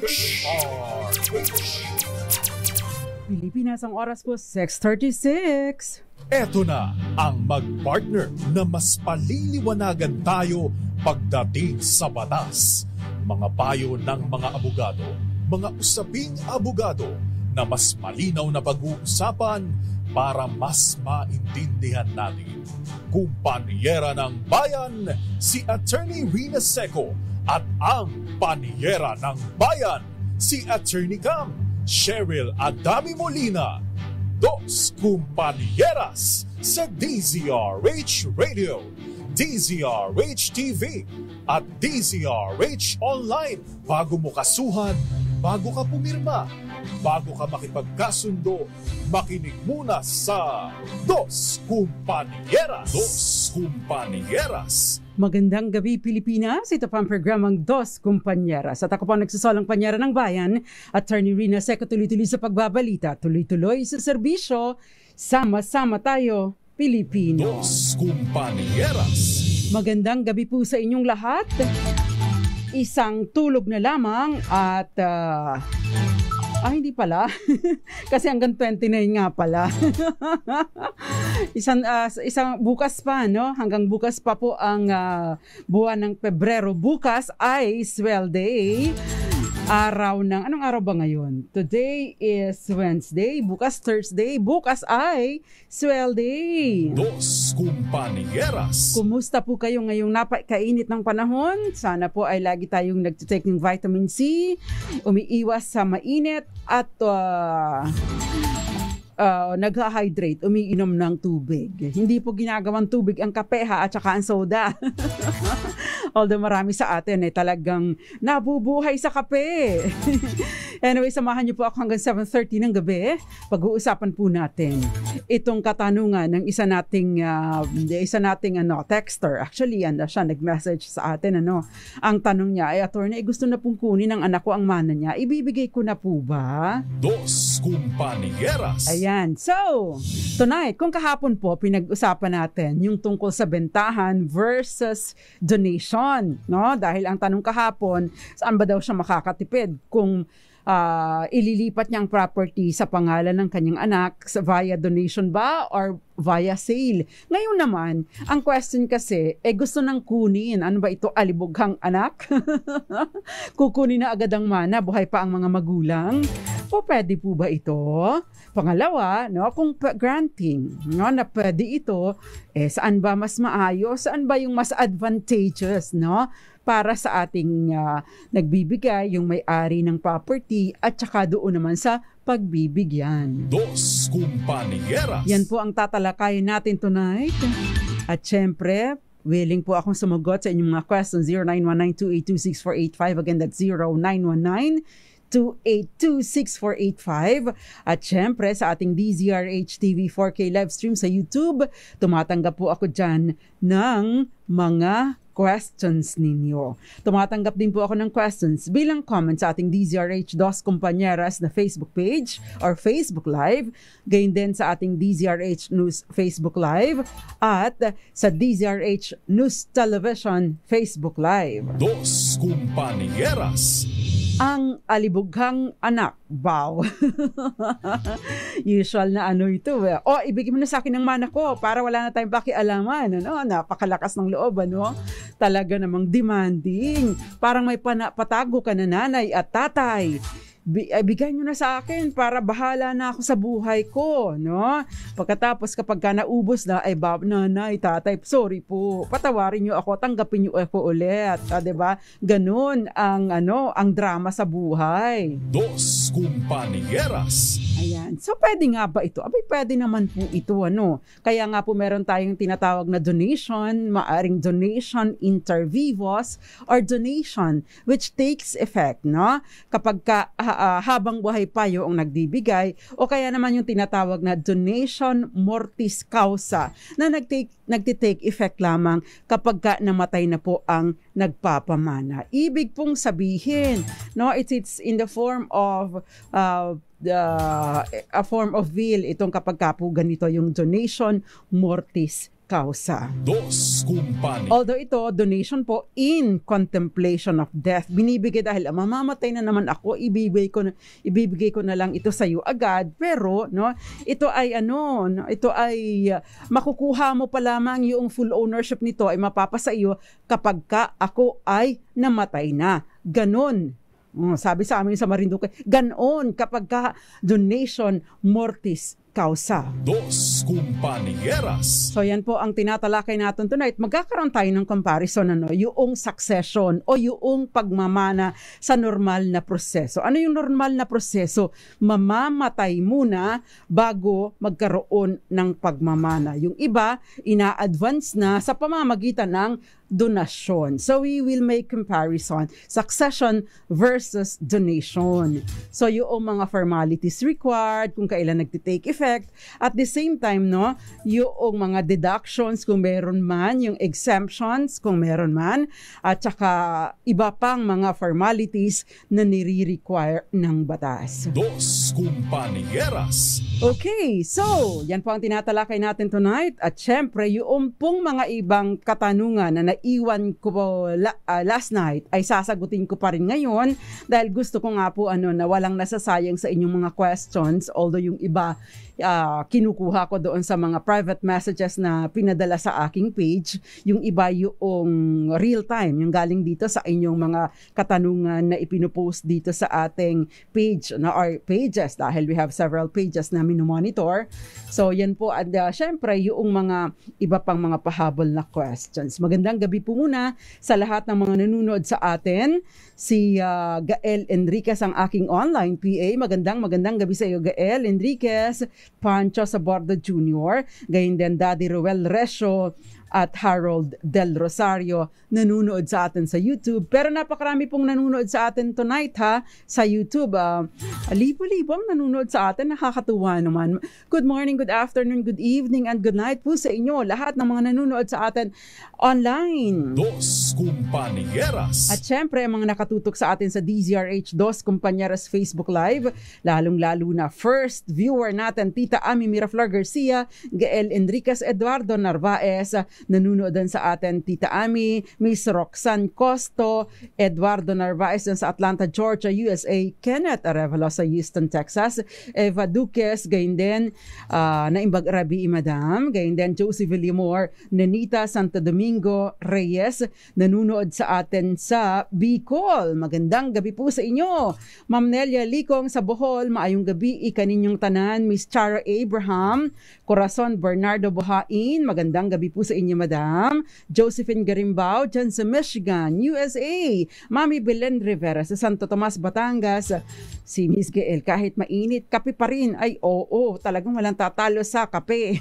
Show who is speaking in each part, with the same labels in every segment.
Speaker 1: H!
Speaker 2: Pilipinas ang oras po, 6.36. Eto na ang magpartner na mas
Speaker 1: paliliwanagan tayo pagdating sa batas. Mga payo ng mga abogado, mga usaping abogado na mas malinaw na pag-uusapan para mas maintindihan natin. Kumpanyera ng bayan, si Attorney Rina Seco at ang paniyera ng bayan, si Attorney Cam, Cheryl Adami Molina. Dos Compañeras sa DZRH Radio, DZRH TV at DZRH Online bago mo kasuhan, bago ka pumirma, bago ka makipagkasundo, makinig muna sa Dos Compañeras. Dos Compañeras
Speaker 2: Magandang gabi Pilipinas. Ito pa ang programang Dos Kumpanyera. Sa takopang nagsasalang panyara ng bayan, Attorney Rina Seco tuloy-tuloy sa pagbabalita, tuloy-tuloy sa serbisyo. Sama-sama tayo, Pilipino. Dos
Speaker 1: Kumpanyeras.
Speaker 2: Magandang gabi po sa inyong lahat. Isang tulog na lamang at uh, ay, ah, hindi pala. Kasi hanggang 29 nga pala. isang, uh, isang bukas pa, no? Hanggang bukas pa po ang uh, buwan ng Pebrero. Bukas ay Swell Day. Araw ng, anong araw ba ngayon? Today is Wednesday, bukas Thursday, bukas ay Swelday. Dos
Speaker 1: Kumpanyeras.
Speaker 2: Kumusta po kayo ngayong napakainit ng panahon? Sana po ay lagi tayong nagtitake ng vitamin C, umiiwas sa mainit at uh, uh, nagha-hydrate, umiinom ng tubig. Hindi po ginagawang tubig ang kape ha at saka ang soda. Although marami sa atin eh talagang nabubuhay sa kape. anyway, samahan niyo po ako hanggang 7.30 ng gabi. Pag-uusapan po natin itong katanungan ng isa nating uh, isa nating ano, texter. Actually, ano siya, nag-message sa atin. Ano, ang tanong niya ay, attorney, eh, gusto na pong kunin ng anak ko ang mana niya. Ibibigay ko na po ba?
Speaker 1: Dos Kumpanyeras. Ayan.
Speaker 2: Ayan. So, tonight, kung kahapon po, pinag-usapan natin yung tungkol sa bentahan versus donation. No? Dahil ang tanong kahapon, saan ba daw siya makakatipid? Kung uh, ililipat niya ang property sa pangalan ng kanyang anak sa, via donation ba or via sale. Ngayon naman, ang question kasi, eh gusto nang kunin. Ano ba ito? Alibughang anak? Kukunin na agad ang mana, buhay pa ang mga magulang. O pwede po ba ito? Pangalawa, no, kung granting no, na pwede ito, eh, saan ba mas maayos? Saan ba yung mas advantageous no, para sa ating uh, nagbibigay, yung may-ari ng property at saka doon naman sa pagbibigyan. Dos
Speaker 1: Kumpanieras. Yan
Speaker 2: po ang tatalakayin natin tonight. At syempre, willing po akong sumagot sa inyong mga questions 0919 Again, that's 0919 0968-282-6485. At syempre sa ating DZRH TV 4K live stream sa YouTube, tumatanggap po ako dyan ng mga questions ninyo. Tumatanggap din po ako ng questions bilang comments sa ating DZRH Dos Compañeras na Facebook page or Facebook Live, gayon din sa ating DZRH News Facebook Live at sa DZRH News Television Facebook Live. Dos
Speaker 1: Compañeras
Speaker 2: ang alibughang anak. Wow. Usual na ano ito. Eh. Oh, ibigay mo na sa akin ng mana ko para wala na tayong pakialaman. Ano? Napakalakas ng loob. Ano? Talaga namang demanding. Parang may pana- patago ka na nanay at tatay bigay nyo na sa akin para bahala na ako sa buhay ko, no? Pagkatapos kapag ka naubos na, ay bab, nanay, tatay, sorry po, patawarin nyo ako, tanggapin nyo ako ulit, ah, ba? Diba? Ganun ang, ano, ang drama sa buhay. Dos
Speaker 1: Kumpanieras.
Speaker 2: Ayan. So, pwede nga ba ito? Abay, pwede naman po ito, ano? Kaya nga po meron tayong tinatawag na donation, maaring donation inter vivos or donation which takes effect, no? Kapag ka, ah, ha, uh, habang buhay pa yung nagbibigay o kaya naman yung tinatawag na donation mortis causa na nagtake, nagtitake effect lamang kapag ka namatay na po ang nagpapamana. Ibig pong sabihin, no, it's, it's in the form of uh, uh, a form of will itong kapag ka po ganito yung donation mortis kausa. Dos
Speaker 1: kumpani.
Speaker 2: Although ito, donation po in contemplation of death. Binibigay dahil ah, mamamatay na naman ako, ibibigay ko na, ibibigay ko na lang ito sa iyo agad. Pero, no, ito ay ano, no, ito ay ah, makukuha mo pa lamang yung full ownership nito ay mapapasa sa iyo kapag ka ako ay namatay na. Ganon Mm, sabi sa amin sa Marinduque, ganon kapag ka donation mortis kausa. Dos
Speaker 1: kumpanyeras.
Speaker 2: So yan po ang tinatalakay natin tonight. Magkakaroon tayo ng comparison ano, yung succession o yung pagmamana sa normal na proseso. Ano yung normal na proseso? Mamamatay muna bago magkaroon ng pagmamana. Yung iba, ina-advance na sa pamamagitan ng donasyon. So we will make comparison, succession versus donation. So yung mga formalities required, kung kailan nagtitake effect. At the same time, no, yung mga deductions kung meron man, yung exemptions kung meron man, at saka iba pang mga formalities na nire-require ng batas. Dos
Speaker 1: Kumpanieras.
Speaker 2: Okay, so yan po ang tinatalakay natin tonight. At syempre, yung pong mga ibang katanungan na iwan ko po la, uh, last night ay sasagutin ko pa rin ngayon dahil gusto ko nga po ano na walang nasasayang sa inyong mga questions although yung iba uh, kinukuha ko doon sa mga private messages na pinadala sa aking page. Yung iba yung real time, yung galing dito sa inyong mga katanungan na ipinupost dito sa ating page na our pages dahil we have several pages na minomonitor. So yan po at uh, syempre yung mga iba pang mga pahabol na questions. Magandang gabi po muna sa lahat ng mga nanonood sa atin. Si uh, Gael Enriquez ang aking online PA. Magandang magandang gabi sa iyo Gael Enriquez. Pancho Saborda Jr., gayon din Daddy Ruel Resyo at Harold Del Rosario nanunood sa atin sa YouTube. Pero napakarami pong nanunood sa atin tonight ha sa YouTube. Uh, Libo-libo ang nanunood sa atin. Nakakatuwa naman. Good morning, good afternoon, good evening, and good night po sa inyo. Lahat ng mga nanunood sa atin online. Dos
Speaker 1: Kumpanyeras. At
Speaker 2: syempre, ang mga nakatutok sa atin sa DZRH Dos Kumpanyeras Facebook Live, lalong-lalo na first viewer natin, Tita Ami Miraflor Garcia, Gael Enriquez Eduardo Narvaez, Nanunood din sa atin Tita Ami, Miss Roxanne Costo, Eduardo Narvaez sa Atlanta, Georgia, USA, Kenneth Arevalo sa Houston, Texas, Eva Duques, gayon din uh, Naimbag Rabi Madam, gayon din Josie Villamore, Nanita Santo Domingo Reyes, nanunood sa atin sa Bicol. Magandang gabi po sa inyo. Ma'am Nelia Likong sa Bohol, maayong gabi ikaninyong tanan, Miss Chara Abraham Corazon Bernardo Buhain. Magandang gabi po sa inyo, Madam. Josephine Garimbao, dyan sa Michigan, USA. Mami Belen Rivera sa Santo Tomas, Batangas si Miss Gael, kahit mainit, kape pa rin. Ay, oo, oh, oh, talagang walang tatalo sa kape.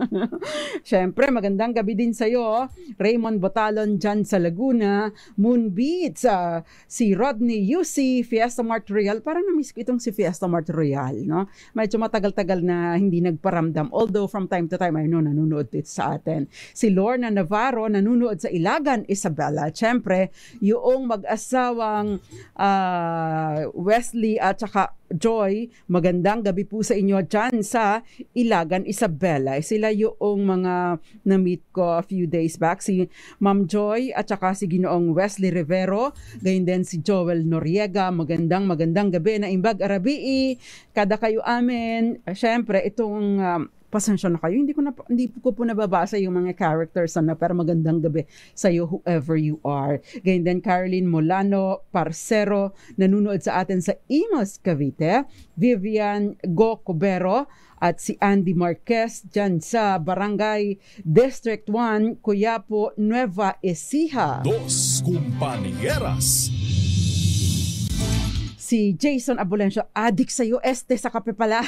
Speaker 2: Siyempre, magandang gabi din sa'yo. Oh. Raymond Botalon dyan sa Laguna, Moonbeats, uh, ah, si Rodney UC, Fiesta Mart Royal. Parang na-miss ko itong si Fiesta Mart Royal. no? Medyo matagal-tagal na hindi nagparamdam. Although from time to time, I know, nanonood dito sa atin. Si Lorna Navarro, nanonood sa Ilagan, Isabella. Siyempre, yung mag-asawang uh, Wesley Leslie at saka Joy. Magandang gabi po sa inyo dyan sa Ilagan Isabela. Sila yung mga na-meet ko a few days back. Si Ma'am Joy at saka si Ginoong Wesley Rivero. Gayun din si Joel Noriega. Magandang magandang gabi na imbag arabii. Kada kayo amin. Siyempre, itong um, pasensya na kayo. Hindi ko na hindi ko po nababasa yung mga characters na ano, pero magandang gabi sa iyo whoever you are. Ganyan din Caroline Molano, Parcero, nanonood sa atin sa Imus Cavite, Vivian Gocobero, at si Andy Marquez dyan sa Barangay District 1, Cuyapo, Nueva Ecija. Dos
Speaker 1: Compañeras
Speaker 2: si Jason Abulencio, addict sa'yo, este sa kape pala.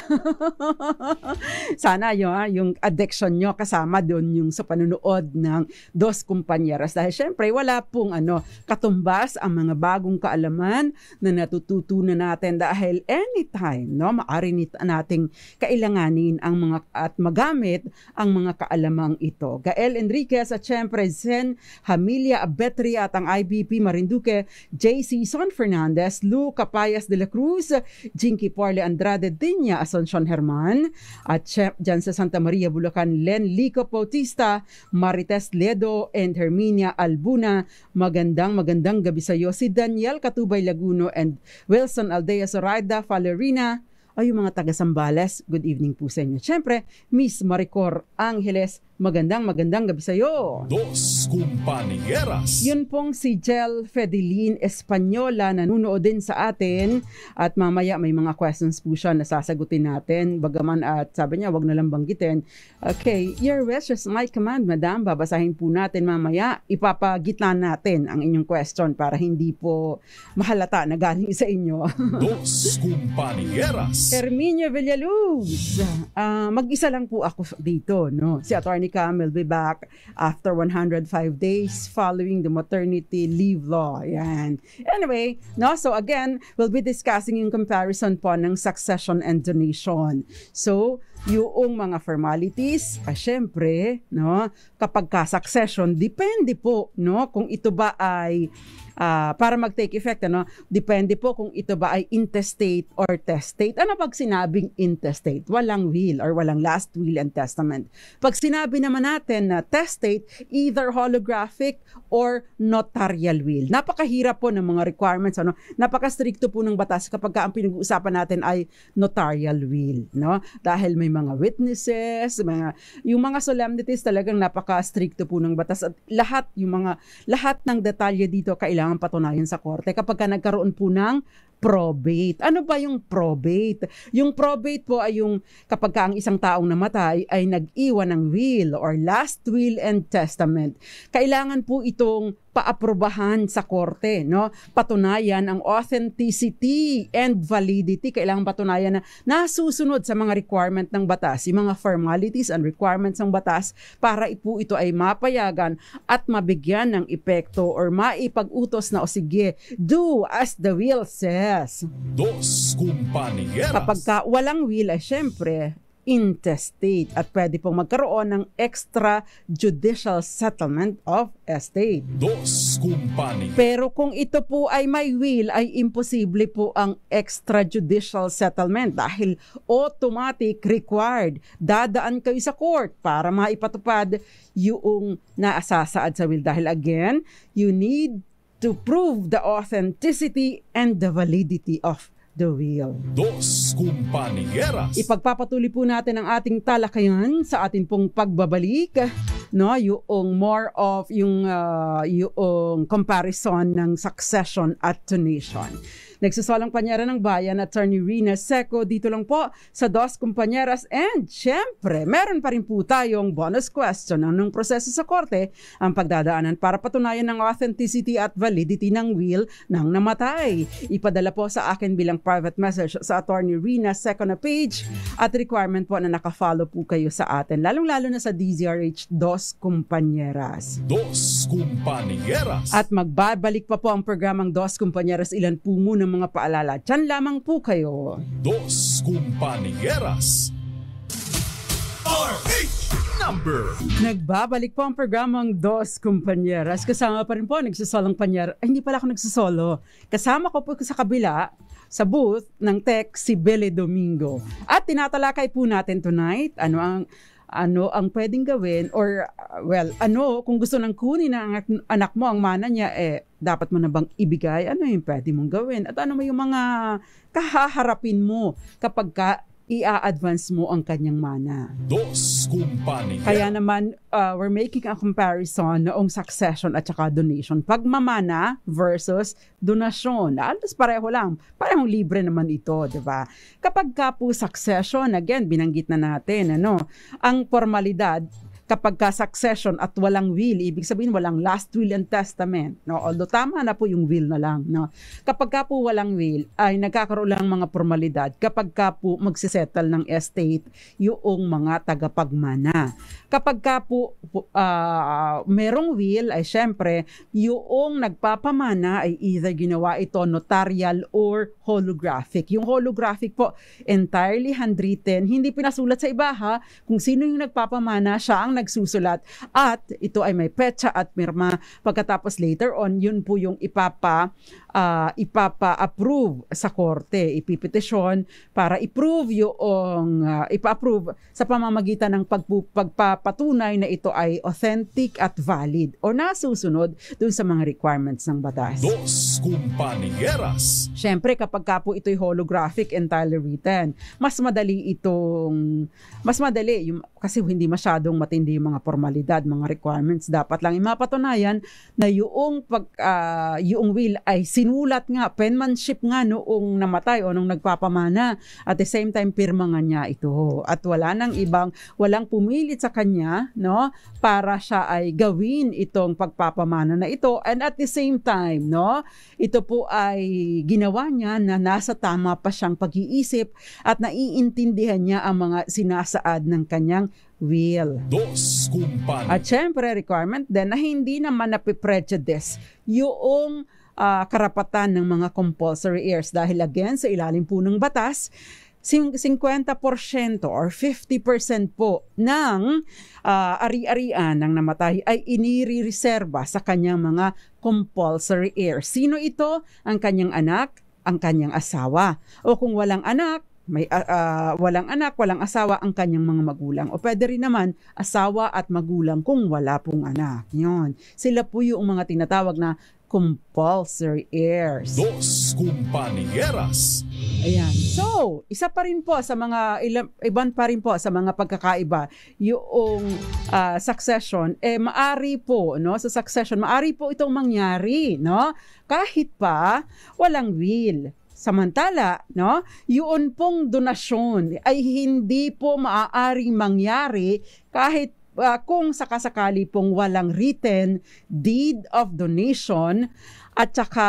Speaker 2: Sana yun, ha, ah, yung addiction nyo kasama doon yung sa panunood ng Dos Kumpanyeras. Dahil syempre, wala pong ano, katumbas ang mga bagong kaalaman na natututunan natin dahil anytime, no, maari nating kailanganin ang mga at magamit ang mga kaalamang ito. Gael Enriquez at syempre Zen Hamilia Abetria at ang IBP Marinduque, JC Son Fernandez, Lou Kapay Arias de la Cruz, Jinky Parle Andrade Dinya, Asuncion Herman, at Chef Jan sa Santa Maria Bulacan, Len Lico Bautista, Marites Ledo, and Herminia Albuna. Magandang magandang gabi sa iyo. Si Daniel Katubay Laguno and Wilson Aldea Soraida Falerina, ay yung mga taga Sambales. Good evening po sa inyo. Siyempre, Miss Maricor Angeles Magandang magandang gabi sa iyo. Dos
Speaker 1: compañeras.
Speaker 2: Yun pong si Jel Fedelin Espanyola nanonood din sa atin at mamaya may mga questions po siya na sasagutin natin. Bagaman at sabi niya wag na lang banggitin. Okay, your wish is my command, madam. Babasahin po natin mamaya. Ipapagitna natin ang inyong question para hindi po mahalata na galing sa inyo. Dos
Speaker 1: Kumpanyeras.
Speaker 2: Herminio Villaluz. Uh, mag-isa lang po ako dito, no? Si Attorney Manicam will be back after 105 days following the maternity leave law. Yan. Anyway, no, so again, we'll be discussing yung comparison po ng succession and donation. So, yung mga formalities, ah, syempre, no, kapag ka succession, depende po, no, kung ito ba ay uh, para mag-take effect, ano, depende po kung ito ba ay intestate or testate. Ano pag sinabing intestate? Walang will or walang last will and testament. Pag sinabi naman natin na testate, either holographic or notarial will. Napakahirap po ng mga requirements, ano, napakastrikto po ng batas kapag ka ang pinag-uusapan natin ay notarial will, no? Dahil may mga witnesses, mga yung mga solemnities talagang napaka strict po ng batas at lahat yung mga lahat ng detalye dito kailangan patunayan sa korte kapag ka nagkaroon po ng probate. Ano ba yung probate? Yung probate po ay yung kapag ka ang isang taong namatay ay nag-iwan ng will or last will and testament. Kailangan po itong paaprubahan sa korte, no? Patunayan ang authenticity and validity. Kailangan patunayan na nasusunod sa mga requirement ng batas, yung mga formalities and requirements ng batas para ipo ito ay mapayagan at mabigyan ng epekto or maipag-utos na o sige, do as the will says Yes.
Speaker 1: Dos kumpanyeras. Kapag
Speaker 2: ka walang will, ay syempre, intestate at pwede pong magkaroon ng extra judicial settlement of estate.
Speaker 1: Dos kumpanya.
Speaker 2: Pero kung ito po ay may will ay imposible po ang extra judicial settlement dahil automatic required dadaan kayo sa court para maipatupad yung naasasaad sa will dahil again you need to prove the authenticity and the validity of the will. Dos
Speaker 1: Kumpanieras.
Speaker 2: Ipagpapatuloy po natin ang ating talakayan sa ating pong pagbabalik no yung more of yung uh, yung comparison ng succession at donation. Nagsasalang panyera ng bayan Attorney Rina Seco dito lang po sa Dos Compañeras and syempre meron pa rin po tayong bonus question anong proseso sa korte ang pagdadaanan para patunayan ng authenticity at validity ng will ng namatay. Ipadala po sa akin bilang private message sa Attorney Rina Seco na page at requirement po na nakafollow po kayo sa atin lalong-lalo na sa DZRH Dos Compañeras. Dos
Speaker 1: Compañeras!
Speaker 2: At magbabalik pa po ang programang Dos Compañeras ilan po muna ng mga paalala. Diyan lamang po kayo.
Speaker 1: Dos Kumpanieras RH number.
Speaker 2: Nagbabalik po ang programang Dos Kumpanyeras. Kasama pa rin po, nagsasolong panyer. Ay, hindi pala ako nagsasolo. Kasama ko po sa kabila, sa booth ng tech, si Billy Domingo. At tinatalakay po natin tonight, ano ang ano ang pwedeng gawin or uh, well ano kung gusto nang kunin ng anak, anak mo ang mana niya eh dapat mo na bang ibigay ano yung pwede mong gawin at ano mo yung mga kahaharapin mo kapag ka i advance mo ang kanyang mana.
Speaker 1: Dos kumpanya. Kaya
Speaker 2: naman, uh, we're making a comparison noong succession at saka donation. Pagmamana versus donasyon. Alas pareho lang. Parehong libre naman ito, di ba? Kapag ka po succession, again, binanggit na natin, ano, ang formalidad, kapag ka succession at walang will, ibig sabihin walang last will and testament. No? Although tama na po yung will na lang. No? Kapag ka po walang will, ay nagkakaroon lang mga formalidad kapag ka po magsisettle ng estate yung mga tagapagmana. Kapag ka po uh, merong will, ay syempre, yung nagpapamana ay either ginawa ito notarial or holographic. Yung holographic po, entirely handwritten, hindi pinasulat sa iba ha. Kung sino yung nagpapamana, siya ang nagsusulat at ito ay may petsa at mirma. Pagkatapos later on, yun po yung ipapa uh, ipapa-approve sa korte, ipipetisyon para i-prove yung uh, ipa-approve sa pamamagitan ng pagpu- pagpapatunay na ito ay authentic at valid o nasusunod dun sa mga requirements ng batas. Dos
Speaker 1: Kumpanyeras
Speaker 2: Siyempre, kapag ka po ito'y holographic entirely written, mas madali itong, mas madali, yung, kasi hindi masyadong matindi yung mga formalidad, mga requirements. Dapat lang imapatunayan na yung, pag, uh, yung will ay sin sinulat nga, penmanship nga noong namatay o nung nagpapamana. At the same time, pirma nga niya ito. At wala nang ibang, walang pumilit sa kanya no, para siya ay gawin itong pagpapamana na ito. And at the same time, no, ito po ay ginawa niya na nasa tama pa siyang pag-iisip at naiintindihan niya ang mga sinasaad ng kanyang will. Dos, At syempre, requirement din na hindi naman napiprejudice yung uh, karapatan ng mga compulsory heirs dahil again sa ilalim po ng batas 50% or 50% po ng uh, ari-arian ng namatay ay inirireserba sa kanyang mga compulsory heir. Sino ito? Ang kanyang anak, ang kanyang asawa. O kung walang anak, may uh, uh, walang anak, walang asawa ang kanyang mga magulang. O pwede rin naman asawa at magulang kung wala pong anak. Yon. Sila po yung mga tinatawag na compulsory heirs. Dos
Speaker 1: Compañeras.
Speaker 2: Ayan. So, isa pa rin po sa mga, ilang, iban pa rin po sa mga pagkakaiba, yung uh, succession, eh maari po, no, sa succession, maari po itong mangyari, no, kahit pa walang will. Samantala, no, yun pong donasyon ay hindi po maaaring mangyari kahit uh, kung sakasakali pong walang written deed of donation at saka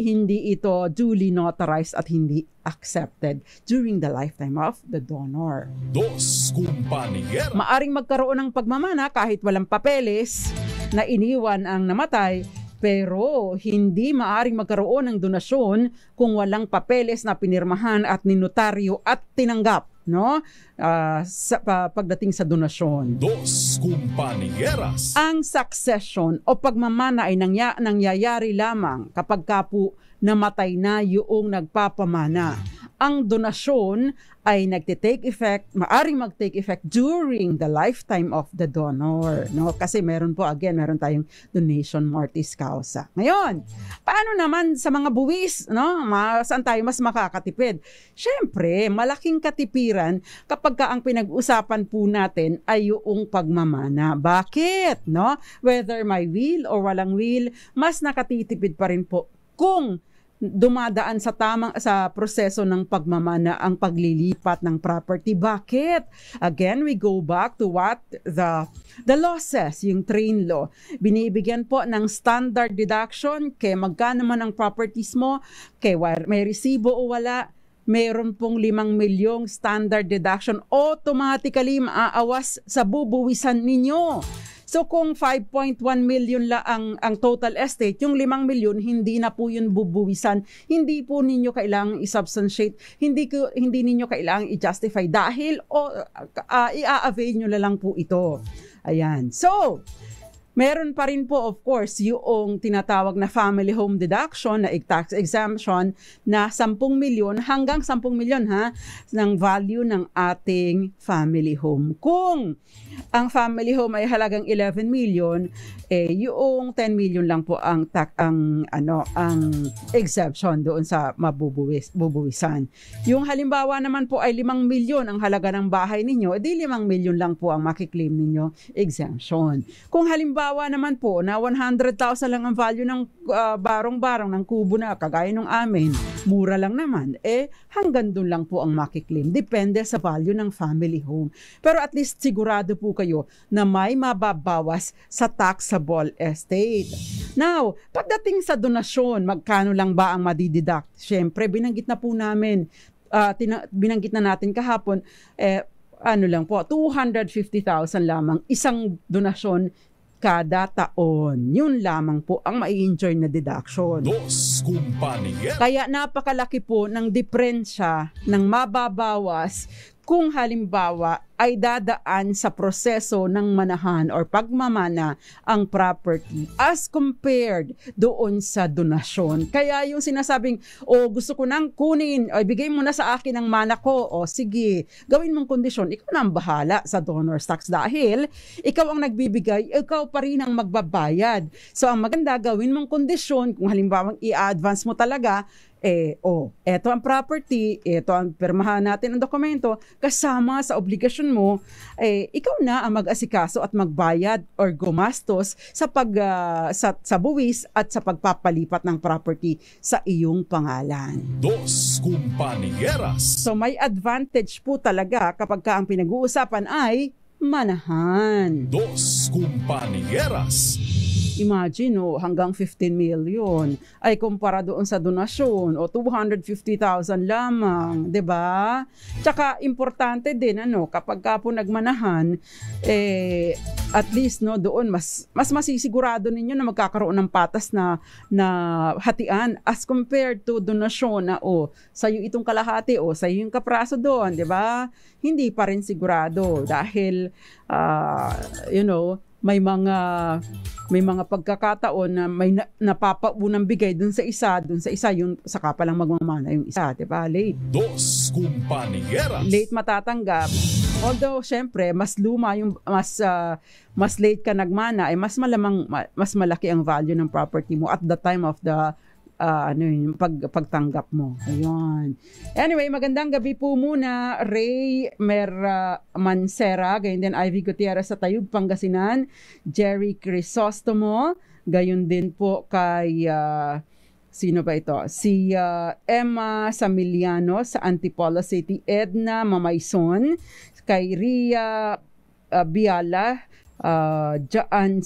Speaker 2: hindi ito duly notarized at hindi accepted during the lifetime of the donor. Dos
Speaker 1: kumpanyer.
Speaker 2: Maaring magkaroon ng pagmamana kahit walang papeles na iniwan ang namatay pero hindi maaring magkaroon ng donasyon kung walang papeles na pinirmahan at ninotaryo at tinanggap no? Uh, sa, uh, pagdating sa donasyon. Dos kumpanyeras. Ang succession o pagmamana ay nangya, nangyayari lamang kapag kapo namatay na yung nagpapamana. Ang donasyon ay nagte-take effect, maaring mag-take effect during the lifetime of the donor. No? Kasi meron po, again, meron tayong donation mortis causa. Ngayon, paano naman sa mga buwis? No? Ma, saan tayo mas makakatipid? Siyempre, malaking katipiran kapag ka ang pinag-usapan po natin ay yung pagmamana. Bakit? No? Whether may will or walang will, mas nakatitipid pa rin po kung dumadaan sa tamang sa proseso ng pagmamana ang paglilipat ng property. Bakit? Again, we go back to what the the law says, yung train law. Binibigyan po ng standard deduction kay magkano man ang properties mo, kay may resibo o wala, meron pong 5 milyong standard deduction automatically maaawas sa bubuwisan ninyo. So kung 5.1 million la ang, ang total estate, yung 5 million, hindi na po yun bubuwisan. Hindi po ninyo kailangang isubstantiate. Hindi, ko, hindi ninyo kailangang i-justify dahil o uh, uh, ah, i-avail nyo na lang po ito. Ayan. So, Meron pa rin po of course yung tinatawag na family home deduction na tax exemption na 10 milyon hanggang 10 milyon ha ng value ng ating family home. Kung ang family home ay halagang 11 milyon, eh yung 10 milyon lang po ang tax ang ano ang exemption doon sa mabubuwis bubuwisan. Yung halimbawa naman po ay 5 milyon ang halaga ng bahay ninyo, edi eh, 5 milyon lang po ang makiklaim ninyo exemption. Kung halimbawa halimbawa naman po na 100,000 lang ang value ng uh, barong-barong ng kubo na kagaya ng amin, mura lang naman, eh hanggang doon lang po ang makiklaim. Depende sa value ng family home. Pero at least sigurado po kayo na may mababawas sa taxable estate. Now, pagdating sa donasyon, magkano lang ba ang madideduct? Siyempre, binanggit na po namin, uh, binanggit na natin kahapon, eh, ano lang po, 250,000 lamang isang donasyon kada taon. Yun lamang po ang mai-enjoy na deduction. Dos
Speaker 1: kumpanya.
Speaker 2: Kaya napakalaki po ng diferensya ng mababawas kung halimbawa ay dadaan sa proseso ng manahan or pagmamana ang property as compared doon sa donasyon. Kaya yung sinasabing, o oh, gusto ko nang kunin, o ibigay mo na sa akin ang mana ko, o oh, sige, gawin mong kondisyon, ikaw na ang bahala sa donor tax dahil ikaw ang nagbibigay, ikaw pa rin ang magbabayad. So ang maganda, gawin mong kondisyon, kung halimbawa i-advance mo talaga, eh, oh, eto ang property, eto ang permahan natin ang dokumento, kasama sa obligasyon mo, eh, ikaw na ang mag-asikaso at magbayad or gumastos sa pag uh, sa, sa buwis at sa pagpapalipat ng property sa iyong pangalan. Dos Kumpanyeras. So may advantage po talaga kapag ka ang pinag-uusapan ay manahan.
Speaker 1: Dos Kumpanyeras.
Speaker 2: Imagine, oh, hanggang 15 million. Ay, kumpara doon sa donasyon, o oh, 250,000 lamang, ba? Tsaka, importante din, ano, kapag ka po nagmanahan, eh, at least, no, doon, mas, mas masisigurado ninyo na magkakaroon ng patas na, na hatian as compared to donasyon na, oh, sa'yo itong kalahati, oh, sa'yo yung kapraso doon, di ba? Hindi pa rin sigurado dahil, uh, you know, may mga may mga pagkakataon na may na, napapaunang bigay dun sa isa, dun sa isa, yung saka pa lang magmamana yung isa, di ba? Late. Dos
Speaker 1: kumpanyeras. Late
Speaker 2: matatanggap. Although, syempre, mas luma yung, mas, uh, mas late ka nagmana, ay eh, mas malamang, mas malaki ang value ng property mo at the time of the uh, ano yun, pag, pagtanggap mo. Ayun. Anyway, magandang gabi po muna Ray Mer Mancera, gayon din Ivy Gutierrez sa Tayug, Pangasinan, Jerry Crisostomo, gayon din po kay uh, sino ba ito? Si uh, Emma Samiliano sa Antipolo City, Edna Mamayson, kay Ria uh, Biala, uh, Jaan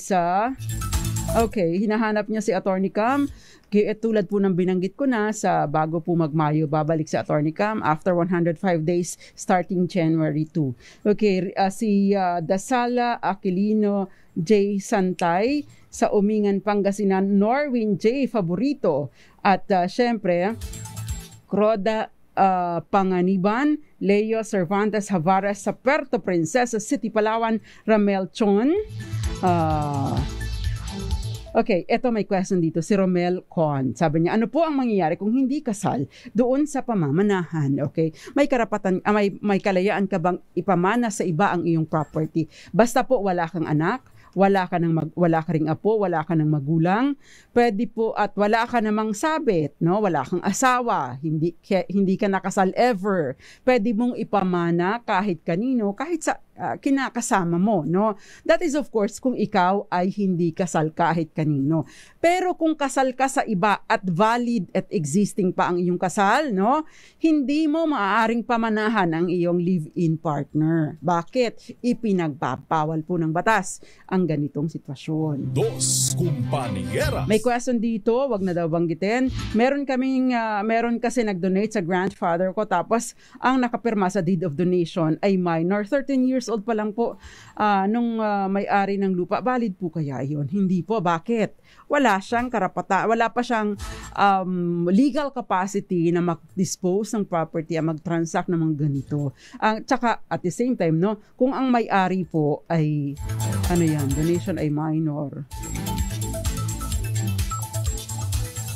Speaker 2: Okay, hinahanap niya si Attorney Cam. Eh, tulad po ng binanggit ko na sa bago po magmayo babalik sa Attorney Cam after 105 days starting January 2. Okay, uh, si uh, Dasala Aquilino J. Santay sa Umingan Pangasinan, Norwin J. Favorito at uh, syempre Croda uh, Panganiban, Leo Cervantes Havaras sa Puerto Princesa City, Palawan, Ramel Chon. Uh, Okay, eto may question dito. Si Romel Con. Sabi niya, ano po ang mangyayari kung hindi kasal doon sa pamamanahan? Okay, may karapatan, ah, may, may kalayaan ka bang ipamana sa iba ang iyong property? Basta po wala kang anak, wala ka ng mag, wala ka ring apo, wala ka ng magulang, pwede po at wala ka namang sabit, no? Wala kang asawa, hindi hindi ka nakasal ever. Pwede mong ipamana kahit kanino, kahit sa uh, kinakasama mo, no? That is of course kung ikaw ay hindi kasal kahit kanino. Pero kung kasal ka sa iba at valid at existing pa ang iyong kasal, no? Hindi mo maaaring pamanahan ang iyong live-in partner. Bakit? Ipinagbabawal po ng batas ang ganitong sitwasyon. Dos
Speaker 1: kumpanyeras. May
Speaker 2: question dito, wag na daw banggitin. Meron kaming uh, meron kasi nag-donate sa grandfather ko tapos ang nakapirma sa deed of donation ay minor 13 years old pa lang po uh, nung uh, may-ari ng lupa. Valid po kaya yon Hindi po. Bakit? Wala siyang karapata, wala pa siyang um, legal capacity na mag-dispose ng property at mag-transact ng mga ganito. Ang uh, tsaka at the same time, no, kung ang may-ari po ay ano yan, donation ay minor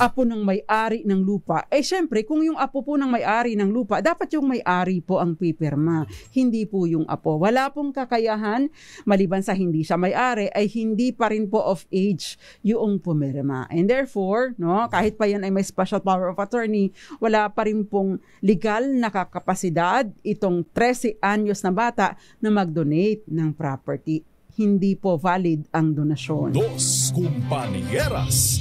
Speaker 2: apo ng may-ari ng lupa, eh syempre, kung yung apo po ng may-ari ng lupa, dapat yung may-ari po ang pipirma, hindi po yung apo. Wala pong kakayahan, maliban sa hindi siya may-ari, ay hindi pa rin po of age yung pumirma. And therefore, no, kahit pa yan ay may special power of attorney, wala pa rin pong legal na kakapasidad itong 13 anyos na bata na mag-donate ng property hindi po valid ang donasyon. Dos
Speaker 1: Kumpanyeras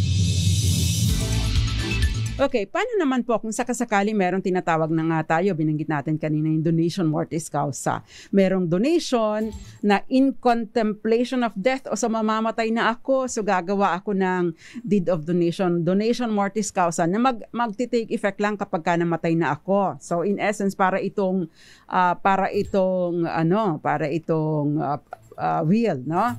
Speaker 2: Okay, paano naman po kung sakasakali merong tinatawag na nga tayo, binanggit natin kanina yung donation mortis causa. Merong donation na in contemplation of death o sa mamamatay na ako, so gagawa ako ng deed of donation, donation mortis causa na mag, magti-take effect lang kapag ka namatay na ako. So in essence, para itong, uh, para itong, ano, para itong uh, uh, will, no?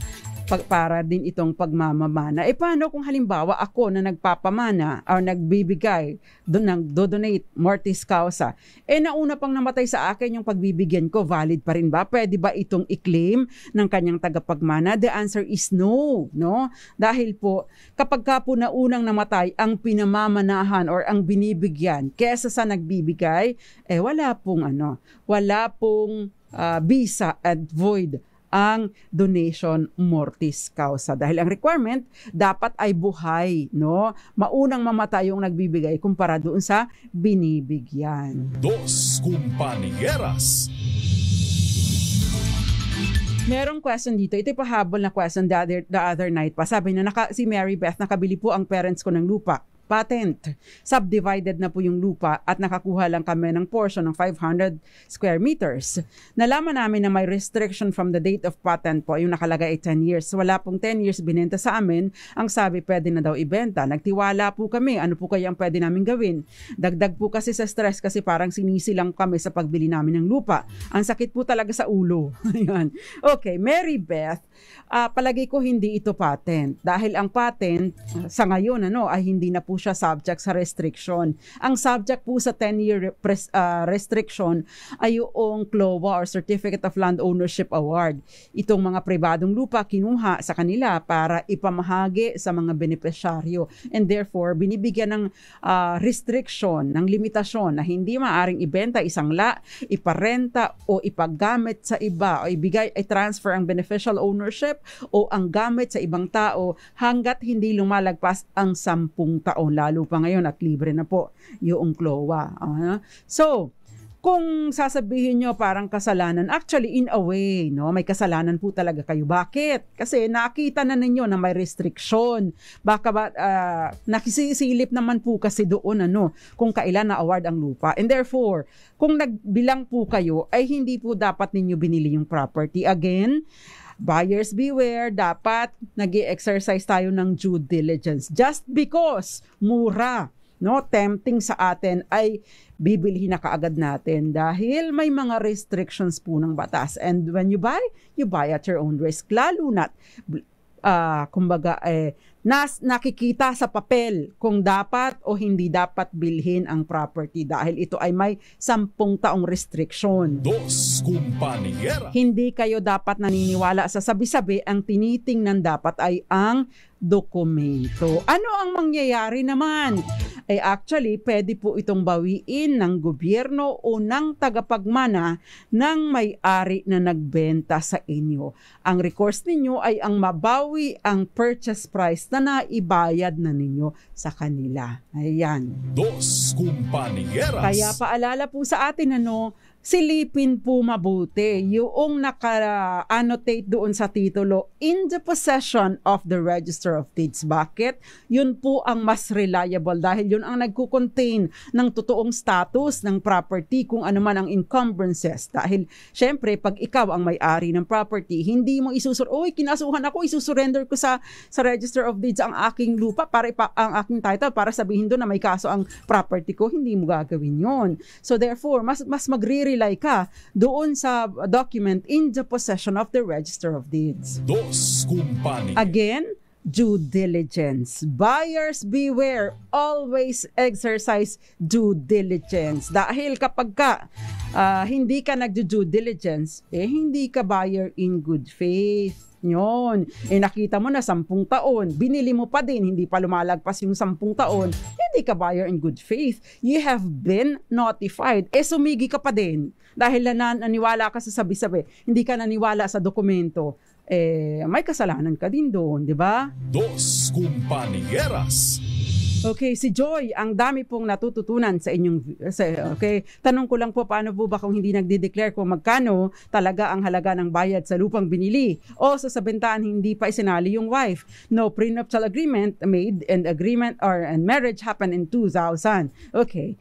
Speaker 2: pag, para din itong pagmamamana. E paano kung halimbawa ako na nagpapamana o nagbibigay, doon nang donate mortis causa, eh nauna pang namatay sa akin yung pagbibigyan ko, valid pa rin ba? Pwede ba itong i-claim ng kanyang tagapagmana? The answer is no, no? Dahil po, kapag ka po naunang namatay ang pinamamanahan or ang binibigyan kesa sa nagbibigay, eh wala pong ano, wala pong uh, visa at void ang donation mortis causa. Dahil ang requirement dapat ay buhay, no? Maunang mamatay yung nagbibigay kumpara doon sa binibigyan.
Speaker 1: Dos Compañeras
Speaker 2: Merong question dito. Ito pahabol na question the other, the other night pa. Sabi na naka, si Mary Beth, nakabili po ang parents ko ng lupa patent. Subdivided na po yung lupa at nakakuha lang kami ng portion ng 500 square meters. Nalaman namin na may restriction from the date of patent po, yung nakalagay ay 10 years. Wala pong 10 years binenta sa amin. Ang sabi pwede na daw ibenta. Nagtiwala po kami. Ano po kaya ang pwede namin gawin? Dagdag po kasi sa stress kasi parang sinisilang kami sa pagbili namin ng lupa. Ang sakit po talaga sa ulo. Ayan. Okay, Mary Beth, uh, ah, palagi ko hindi ito patent. Dahil ang patent, sa ngayon, ano, ay hindi na po siya subject sa restriction. Ang subject po sa 10-year pres, uh, restriction ay yung CLOA or Certificate of Land Ownership Award. Itong mga pribadong lupa kinuha sa kanila para ipamahagi sa mga benepisyaryo. And therefore, binibigyan ng uh, restriction, ng limitasyon na hindi maaring ibenta isang la, iparenta o ipagamit sa iba o ibigay, i-transfer ang beneficial ownership worship o ang gamit sa ibang tao hanggat hindi lumalagpas ang sampung taon. Lalo pa ngayon at libre na po yung klowa. Uh-huh. Ah. So, kung sasabihin nyo parang kasalanan, actually in a way, no, may kasalanan po talaga kayo. Bakit? Kasi nakita na ninyo na may restriction. Baka ba, uh, nakisisilip naman po kasi doon ano, kung kailan na award ang lupa. And therefore, kung nagbilang po kayo, ay hindi po dapat ninyo binili yung property. Again, buyers beware, dapat nag exercise tayo ng due diligence. Just because mura, no, tempting sa atin ay bibilihin na kaagad natin dahil may mga restrictions po ng batas. And when you buy, you buy at your own risk. Lalo na, uh, ah, kumbaga, eh, nas nakikita sa papel kung dapat o hindi dapat bilhin ang property dahil ito ay may sampung taong restriction. Dos
Speaker 1: kumpanyera.
Speaker 2: Hindi kayo dapat naniniwala sa sabi-sabi ang tinitingnan dapat ay ang dokumento. Ano ang mangyayari naman? Ay eh, actually, pwede po itong bawiin ng gobyerno o ng tagapagmana ng may-ari na nagbenta sa inyo. Ang recourse ninyo ay ang mabawi ang purchase price na naibayad na ninyo sa kanila. Ayan. Dos
Speaker 1: kumpanyera. Kaya
Speaker 2: paalala po sa atin ano, silipin po mabuti yung naka-annotate doon sa titulo in the possession of the Register of Deeds. Bakit? Yun po ang mas reliable dahil yun ang nagko-contain ng totoong status ng property kung ano man ang encumbrances. Dahil syempre, pag ikaw ang may-ari ng property, hindi mo isusur, oy, kinasuhan ako, isusurrender ko sa sa Register of Deeds ang aking lupa para ipa- ang aking title para sabihin doon na may kaso ang property ko, hindi mo gagawin yon. So therefore, mas mas magre magrely ka doon sa document in the possession of the Register of Deeds. Dos Kumpanya. Again, due diligence. Buyers beware, always exercise due diligence. Dahil kapag ka uh, hindi ka nagdo-due diligence, eh hindi ka buyer in good faith. Yun. Eh nakita mo na sampung taon, binili mo pa din, hindi pa lumalagpas yung sampung taon, hindi ka buyer in good faith. You have been notified. Eh sumigi ka pa din dahil na naniwala ka sa sabi-sabi, hindi ka naniwala sa dokumento. Eh, may kasalanan ka din doon, di ba?
Speaker 1: Dos Kumpanieras
Speaker 2: Okay, si Joy, ang dami pong natututunan sa inyong eh, sa, okay. Tanong ko lang po paano po ba kung hindi nagde-declare kung magkano talaga ang halaga ng bayad sa lupang binili o sa sabentahan hindi pa isinali yung wife. No prenuptial agreement made and agreement or and marriage happened in 2000. Okay.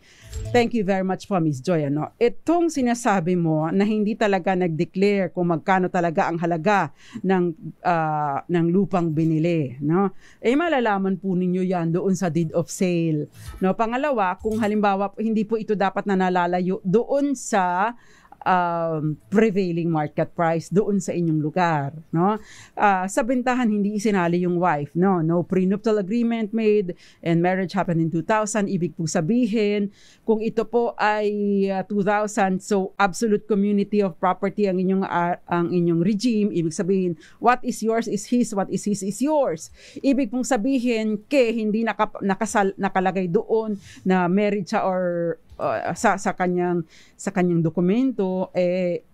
Speaker 2: Thank you very much po, Ms. Joy. Ano? Itong sinasabi mo na hindi talaga nag-declare kung magkano talaga ang halaga ng, uh, ng lupang binili. No? Eh, malalaman po ninyo yan doon sa deed of sale. No? Pangalawa, kung halimbawa hindi po ito dapat na nalalayo doon sa um, prevailing market price doon sa inyong lugar, no? Uh, sa bentahan hindi isinali yung wife, no? No prenuptial agreement made and marriage happened in 2000, ibig po sabihin kung ito po ay uh, ah, 2000, so absolute community of property ang inyong uh, ang inyong regime, ibig sabihin what is yours is his, what is his is yours. Ibig pong sabihin ke hindi naka, nakasal, nakalagay doon na marriage or uh, sa sa kanyang sa kanyang dokumento eh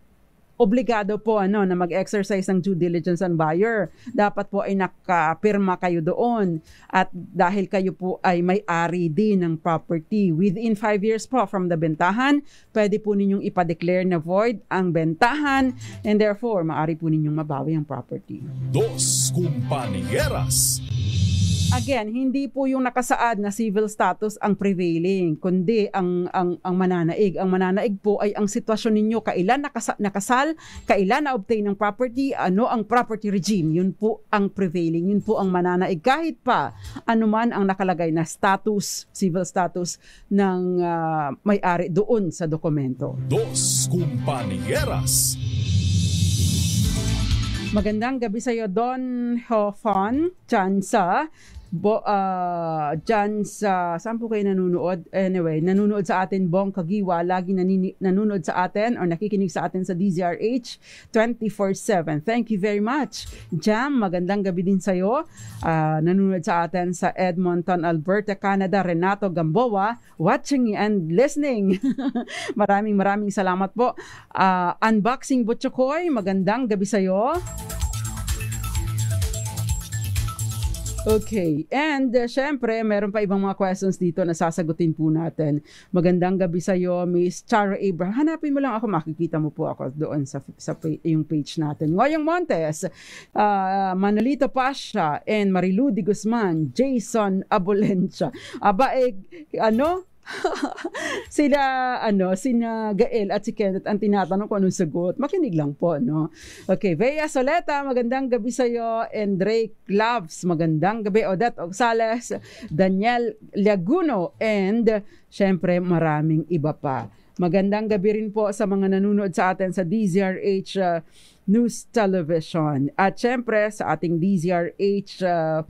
Speaker 2: obligado po ano na mag-exercise ng due diligence ang buyer. Dapat po ay nakapirma kayo doon at dahil kayo po ay may-ari din ng property within 5 years po from the bentahan, pwede po ninyong ipa-declare na void ang bentahan and therefore maari po ninyong mabawi ang property. Dos Kumpanyeras Again, hindi po yung nakasaad na civil status ang prevailing, kundi ang ang ang mananaig. Ang mananaig po ay ang sitwasyon ninyo kailan nakasa, nakasal, kailan na-obtain ng property, ano ang property regime. Yun po ang prevailing, yun po ang mananaig kahit pa anuman ang nakalagay na status, civil status ng uh, may-ari doon sa dokumento. Dos Compañeras Magandang gabi sa iyo, Don Hofon Chansa. Bo, uh, dyan sa, saan po kayo nanonood? Anyway, nanonood sa atin Bong Kagiwa, lagi nanini, nanonood sa atin or nakikinig sa atin sa DZRH 24-7. Thank you very much. Jam, magandang gabi din sa'yo. Uh, nanonood sa atin sa Edmonton, Alberta, Canada, Renato Gamboa, watching and listening. maraming maraming salamat po. Uh, unboxing Butchokoy, magandang gabi sa'yo. Okay. And uh, syempre, meron pa ibang mga questions dito na sasagutin po natin. Magandang gabi sa iyo, Miss Charo Abraham. Hanapin mo lang ako, makikita mo po ako doon sa, sa yung page natin. Ngoyong Montes, uh, Manolito Pasha, and Marilu Di Guzman, Jason Abolencia. Aba, eh, ano? sila, ano, sina Gael at si Kenneth ang tinatanong ko anong sagot. Makinig lang po, no? Okay, Bea Soleta, magandang gabi sa'yo. And Drake Loves, magandang gabi. Odette Oxales, Daniel Laguno, and syempre maraming iba pa. Magandang gabi rin po sa mga nanonood sa atin sa DZRH uh, News Television. At syempre sa ating DZRH uh,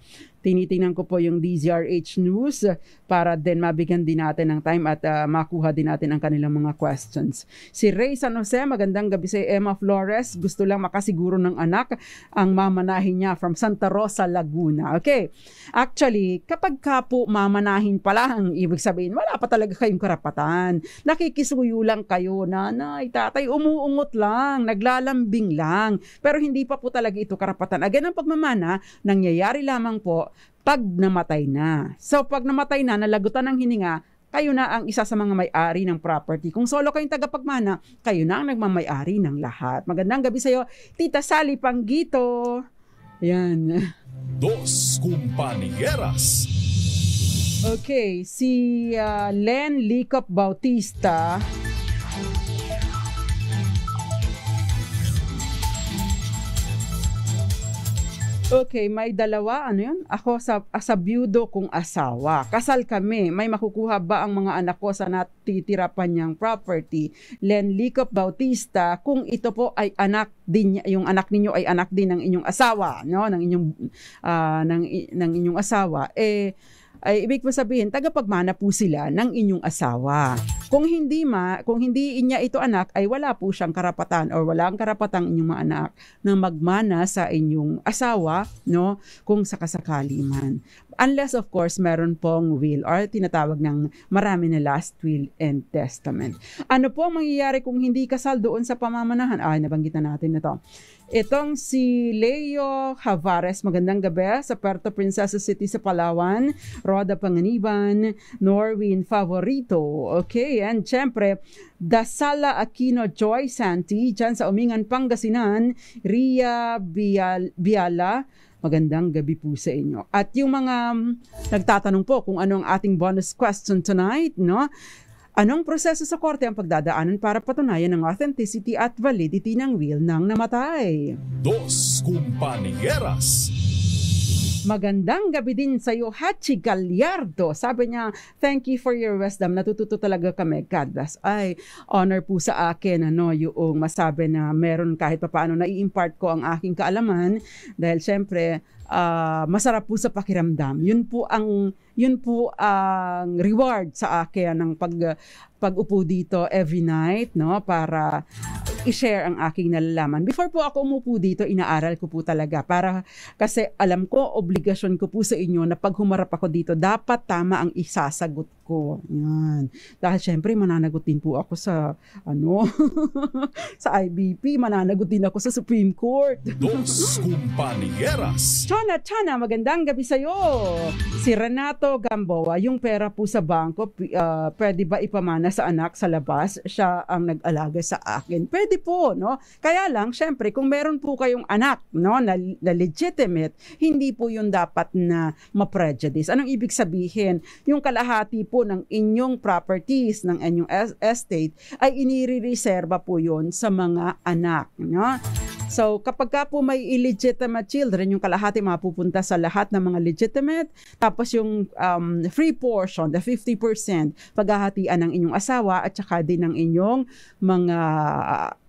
Speaker 2: tinitingnan ko po yung DZRH News para din mabigyan din natin ng time at uh, makuha din natin ang kanilang mga questions. Si Ray San Jose, magandang gabi si Emma Flores. Gusto lang makasiguro ng anak ang mamanahin niya from Santa Rosa, Laguna. Okay. Actually, kapag ka po mamanahin pa lang, ibig sabihin, wala pa talaga kayong karapatan. Nakikisuyo lang kayo, nanay, tatay, umuungot lang, naglalambing lang. Pero hindi pa po talaga ito karapatan. Again, ang pagmamana, nangyayari lamang po pag namatay na. So pag namatay na, nalagutan ng hininga, kayo na ang isa sa mga may-ari ng property. Kung solo kayong tagapagmana, kayo na ang nagmamay-ari ng lahat. Magandang gabi sa iyo, Tita Sally Panggito. Yan.
Speaker 1: Dos Kumpanyeras.
Speaker 2: Okay, si uh, Len Licop Bautista Okay, may dalawa, ano yun? Ako sa, sa byudo kong asawa. Kasal kami. May makukuha ba ang mga anak ko sa natitira pa niyang property? Len Licop Bautista, kung ito po ay anak din, yung anak ninyo ay anak din ng inyong asawa, no? Ng inyong, uh, ng, ng inyong asawa. Eh, ay ibig mo sabihin tagapagmana po sila ng inyong asawa. Kung hindi ma, kung hindi inya ito anak ay wala po siyang karapatan or wala ang karapatang inyong anak na magmana sa inyong asawa, no? Kung sakasakali man. Unless of course meron pong will or tinatawag ng marami na last will and testament. Ano po ang mangyayari kung hindi kasal doon sa pamamanahan? Ay, na natin na to. Itong si Leo Havares, magandang gabi sa Puerto Princesa City sa Palawan, Roda Panganiban, Norwin Favorito. Okay, and syempre, Dasala Aquino Joy Santi, dyan sa Umingan, Pangasinan, Ria Bial Biala, Magandang gabi po sa inyo. At yung mga mm, nagtatanong po kung ano ang ating bonus question tonight, no? Anong proseso sa korte ang pagdadaanan para patunayan ang authenticity at validity ng will ng namatay?
Speaker 1: Dos Kumpanyeras
Speaker 2: Magandang gabi din sa iyo, Hachi Gallardo. Sabi niya, thank you for your wisdom. Natututo talaga kami. God bless. Ay, honor po sa akin ano, yung masabi na meron kahit papaano na i-impart ko ang aking kaalaman. Dahil syempre, uh, masarap po sa pakiramdam. Yun po ang yun po ang reward sa akin ng pag pag-upo dito every night no para i-share ang aking nalalaman. Before po ako umupo dito, inaaral ko po talaga para kasi alam ko, obligasyon ko po sa inyo na pag humarap ako dito, dapat tama ang isasagot ko. Yan. Dahil syempre, mananagot din po ako sa, ano, sa IBP, mananagot din ako sa Supreme Court. Dos
Speaker 1: kumpanyeras.
Speaker 2: Chona, Chona, magandang gabi sa'yo. Si Renato Gamboa, yung pera po sa bangko, uh, pwede ba ipamana sa anak sa labas? Siya ang nag-alaga sa akin. Pwede po, no? Kaya lang, syempre, kung meron po kayong anak, no, na, na legitimate, hindi po yun dapat na ma-prejudice. Anong ibig sabihin? Yung kalahati po po ng inyong properties, ng inyong estate, ay inirireserba po yon sa mga anak. No? So kapag ka po may illegitimate children, yung kalahati mapupunta sa lahat ng mga legitimate, tapos yung um, free portion, the 50%, paghahatian ng inyong asawa at saka din ng inyong mga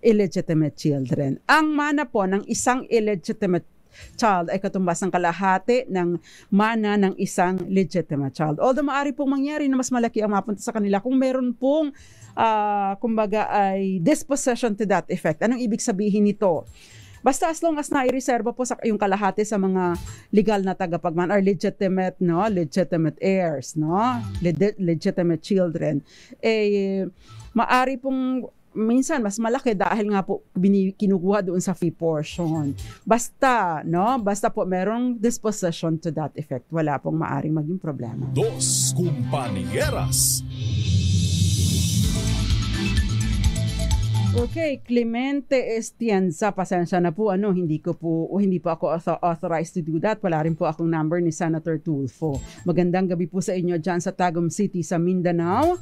Speaker 2: illegitimate children. Ang mana po ng isang illegitimate child ay katumbas ng kalahati ng mana ng isang legitimate child. Although maari pong mangyari na mas malaki ang mapunta sa kanila kung meron pong uh, kumbaga ay dispossession to that effect. Anong ibig sabihin nito? Basta as long as naireserba po sa yung kalahati sa mga legal na tagapagman or legitimate, no? Legitimate heirs, no? Leg- legitimate children. Eh, maari pong minsan mas malaki dahil nga po bini, kinukuha doon sa fee portion. Basta, no? Basta po merong disposition to that effect. Wala pong maaring maging problema.
Speaker 1: Dos Compañeras
Speaker 2: Okay, Clemente Estienza, pasensya na po ano, hindi ko po o hindi po ako author- authorized to do that. Wala rin po akong number ni Senator Tulfo. Magandang gabi po sa inyo diyan sa Tagum City sa Mindanao.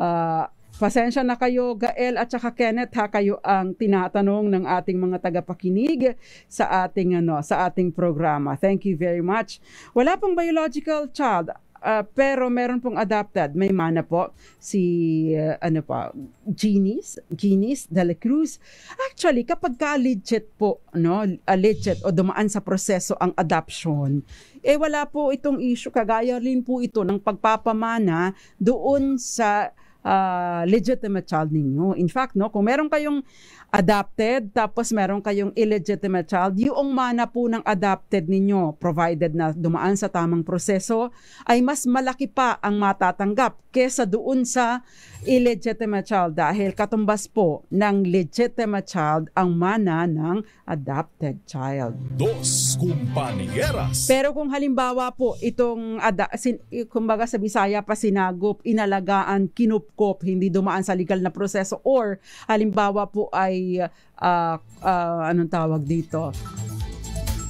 Speaker 2: Uh, Pasensya na kayo, Gael at saka Kenneth ha, kayo ang tinatanong ng ating mga tagapakinig sa ating ano, sa ating programa. Thank you very much. Wala pong biological child uh, pero meron pong adapted. May mana po si uh, ano pa, Genis, Genis de la Cruz. Actually, kapag ka legit po, no, ah, legit o dumaan sa proseso ang adoption, eh wala po itong issue kagaya rin po ito ng pagpapamana doon sa uh, legitimate child ninyo. In fact, no, kung meron kayong adopted tapos meron kayong illegitimate child, yung mana po ng adopted ninyo provided na dumaan sa tamang proseso ay mas malaki pa ang matatanggap kesa doon sa illegitimate child dahil katumbas po ng legitimate child ang mana ng adopted child. Dos
Speaker 1: kumpanyeras.
Speaker 2: Pero kung halimbawa po itong ada, sin, kumbaga sa Bisaya pa sinagop, inalagaan, kinupkop, hindi dumaan sa legal na proseso or halimbawa po ay uh, uh, anong tawag dito?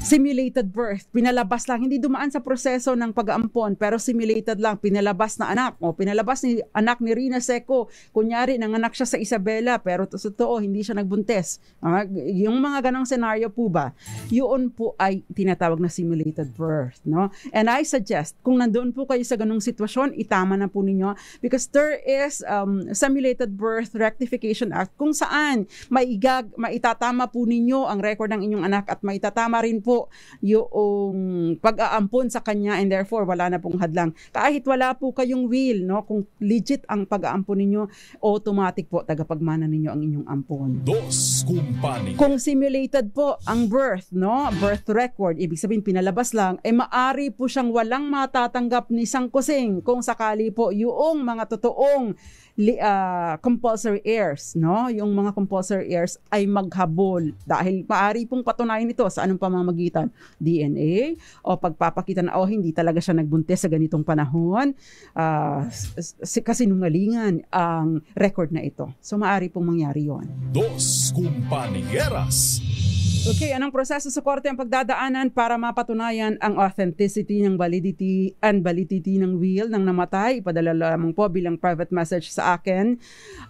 Speaker 2: simulated birth, pinalabas lang, hindi dumaan sa proseso ng pag-aampon, pero simulated lang, pinalabas na anak, o pinalabas ni anak ni Rina Seco, kunyari, nanganak siya sa Isabela, pero sa totoo, hindi siya nagbuntes. Uh, ah, yung mga ganong senaryo po ba, yun po ay tinatawag na simulated birth. No? And I suggest, kung nandoon po kayo sa ganong sitwasyon, itama na po ninyo, because there is um, Simulated Birth Rectification Act, kung saan maigag, maitatama po ninyo ang record ng inyong anak at maitatama rin po po yung pag-aampon sa kanya and therefore wala na pong hadlang. Kahit wala po kayong will, no, kung legit ang pag-aampon ninyo, automatic po tagapagmana ninyo ang inyong ampon. Dos kumpani. Kung simulated po ang birth, no, birth record, ibig sabihin pinalabas lang, eh maari po siyang walang matatanggap ni sangkusing kung sakali po yung mga totoong uh, compulsory heirs, no? Yung mga compulsory heirs ay maghabol dahil maari pong patunayan ito sa anong pamamagitan, DNA o pagpapakita na oh hindi talaga siya nagbuntis sa ganitong panahon, uh, kasinungalingan ang record na ito. So maari pong mangyari 'yon.
Speaker 1: Dos Kumpanyeras
Speaker 2: Okay, anong proseso sa korte ang pagdadaanan para mapatunayan ang authenticity ng validity and validity ng will ng namatay? Ipadala lamang po bilang private message sa akin.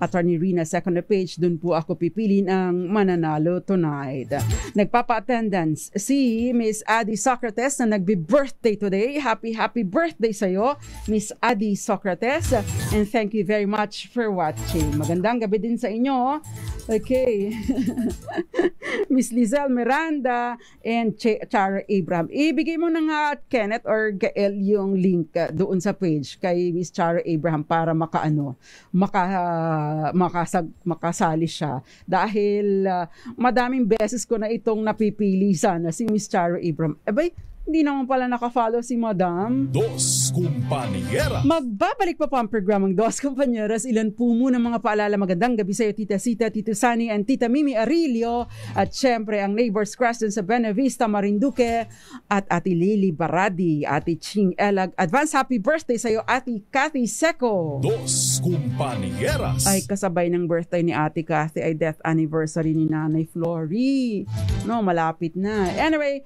Speaker 2: Attorney Rina, second page, Doon po ako pipili ng mananalo tonight. Nagpapa-attendance si Miss Adi Socrates na nagbi-birthday today. Happy, happy birthday sa iyo, Miss Adi Socrates. And thank you very much for watching. Magandang gabi din sa inyo. Okay. Miss Lizelle Miranda and Ch Chara Abram. Ibigay mo na nga Kenneth or Gael yung link uh, doon sa page kay Miss Char Abraham para makaano, maka, uh, makasag, makasali siya. Dahil uh, madaming beses ko na itong napipili sana si Miss Chara Abram. Abay, hindi naman pala nakafollow si Madam. Dos
Speaker 1: Kumpanyeras.
Speaker 2: Magbabalik pa po ang programang Dos Kumpanyeras. Ilan po muna mga paalala. Magandang gabi sa'yo, Tita Sita, Tito Sani, and Tita Mimi Arilio. At syempre, ang neighbors crush din sa Benavista, Marinduque, at Ati Lily Baradi, Ati Ching Elag. Advance happy birthday sa'yo, Ati Cathy Seco. Dos
Speaker 1: Kumpanyeras. Ay,
Speaker 2: kasabay ng birthday ni Ati Cathy ay death anniversary ni Nanay Flory. No, malapit na. Anyway,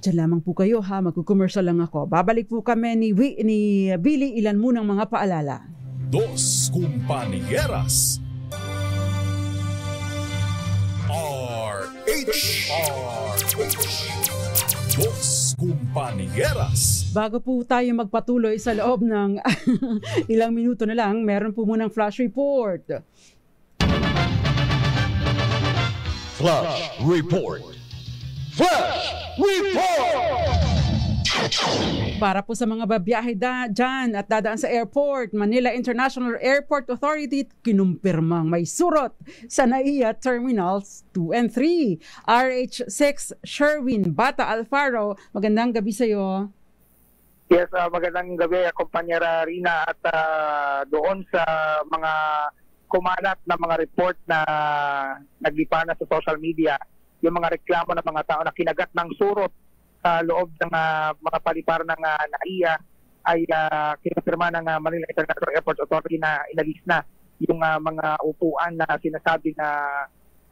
Speaker 2: Diyan lamang po kayo ha, magkukomersyal lang ako. Babalik po kami ni, We, ni Billy ilan munang mga paalala.
Speaker 1: Dos Compañeras RH Dos Compañeras
Speaker 2: Bago po tayo magpatuloy sa loob ng ilang minuto na lang, meron po munang flash report.
Speaker 1: Flash Report
Speaker 2: Flash Report! Para po sa mga babiyahe da, dyan at dadaan sa airport, Manila International Airport Authority kinumpirmang may surot sa NAIA Terminals 2 and 3. RH6 Sherwin Bata Alfaro, magandang gabi sa iyo.
Speaker 3: Yes, uh, magandang gabi, kumpanyera Rina at uh, doon sa mga kumalat na mga report na naglipa na sa social media yung mga reklamo ng mga tao na kinagat ng surot sa loob ng uh, mga palipar ng uh, ah, NAIA ay uh, kinapirma ng uh, Manila International Airport Authority na inalis na yung uh, mga upuan na sinasabi na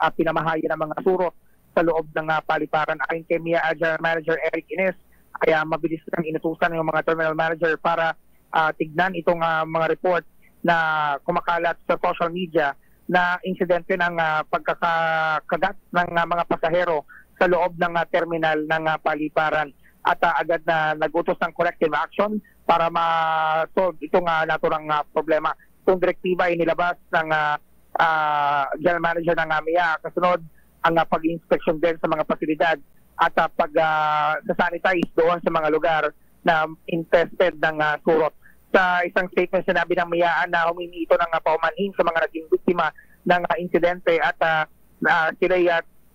Speaker 3: uh, pinamahaya ng mga surot sa loob ng uh, paliparan. Ayon kay Mia Agile Manager Eric Ines, kaya mabilis lang inutusan ng mga terminal manager para uh, tignan itong uh, mga report na kumakalat sa social media na insidente ng uh, pagkakagat ng uh, mga pasahero sa loob ng uh, terminal ng uh, paliparan at uh, agad na nagutos ng corrective action para ma-solve itong uh, naturang uh, problema. Itong direktiba ay nilabas ng uh, uh, General Manager ng uh, MIA kasunod ang uh, pag-inspection din sa mga pasilidad at uh, pag-sanitize uh, doon sa mga lugar na infested ng uh, surot sa isang statement sinabi ng mayaan na humingi ito ng uh, paumanhin sa mga naging biktima ng uh, insidente at uh, ah, uh, sila ay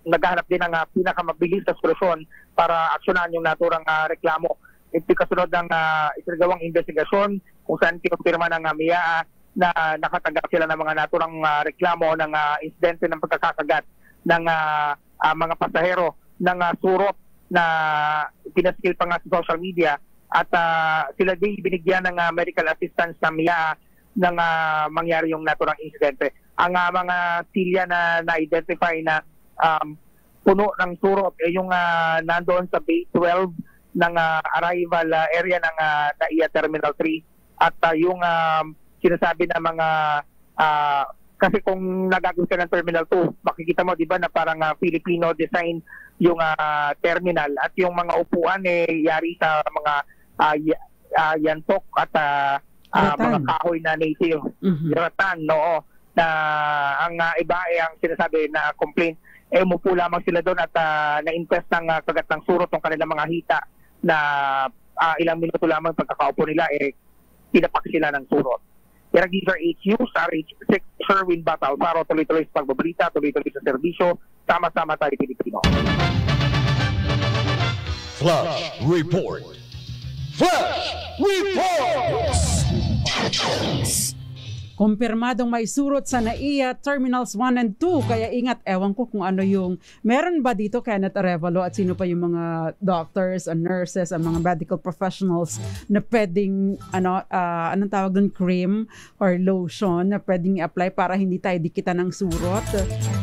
Speaker 3: naghahanap din ng uh, pinakamabilis na solusyon para aksyonan yung naturang uh, reklamo. Ito kasunod ng uh, isagawang investigasyon kung saan kinumpirma ng uh, MIAA na uh, nakatanggap sila ng mga naturang uh, reklamo ng uh, insidente ng pagkakasagat ng uh, uh, mga pasahero ng uh, surot na pinaskil pa nga sa social media at uh, sila din binigyan ng uh, medical assistance sa MIA nang uh, mangyari yung naturang insidente. Ang uh, mga tilya na na-identify na um, puno ng turok ay eh, yung uh, nandoon sa Bay 12 ng uh, arrival uh, area ng uh, NAIA Terminal 3 at uh, yung uh, sinasabi ng mga uh, kasi kung nagagawin ka ng Terminal 2, makikita mo 'di ba na parang uh, Filipino design yung uh, terminal at yung mga upuan eh yari sa mga uh, uh, yantok at uh, uh, mga kahoy na native. Mm-hmm. Ratan, noo. Na ang uh, iba ay ang sinasabi na complaint eh umupo lamang sila doon at uh, na-invest ng uh, kagat ng surot ng kanilang mga hita na uh, ilang minuto lamang pagkakaupo nila eh pinapak sila ng surot. Pero these are HU, RH6, Sherwin Batal, para tuloy-tuloy sa pagbabalita, tuloy-tuloy sa serbisyo, sama-sama tayo Pilipino. Flash Report. Flash
Speaker 2: Reports! Kumpirmadong may surot sa NAIA Terminals 1 and 2. Kaya ingat, ewan ko kung ano yung... Meron ba dito, Kenneth Arevalo, at sino pa yung mga doctors and nurses and mga medical professionals na pwedeng, ano, uh, anong tawag doon, cream or lotion na pwedeng i-apply para hindi tayo dikita ng surot.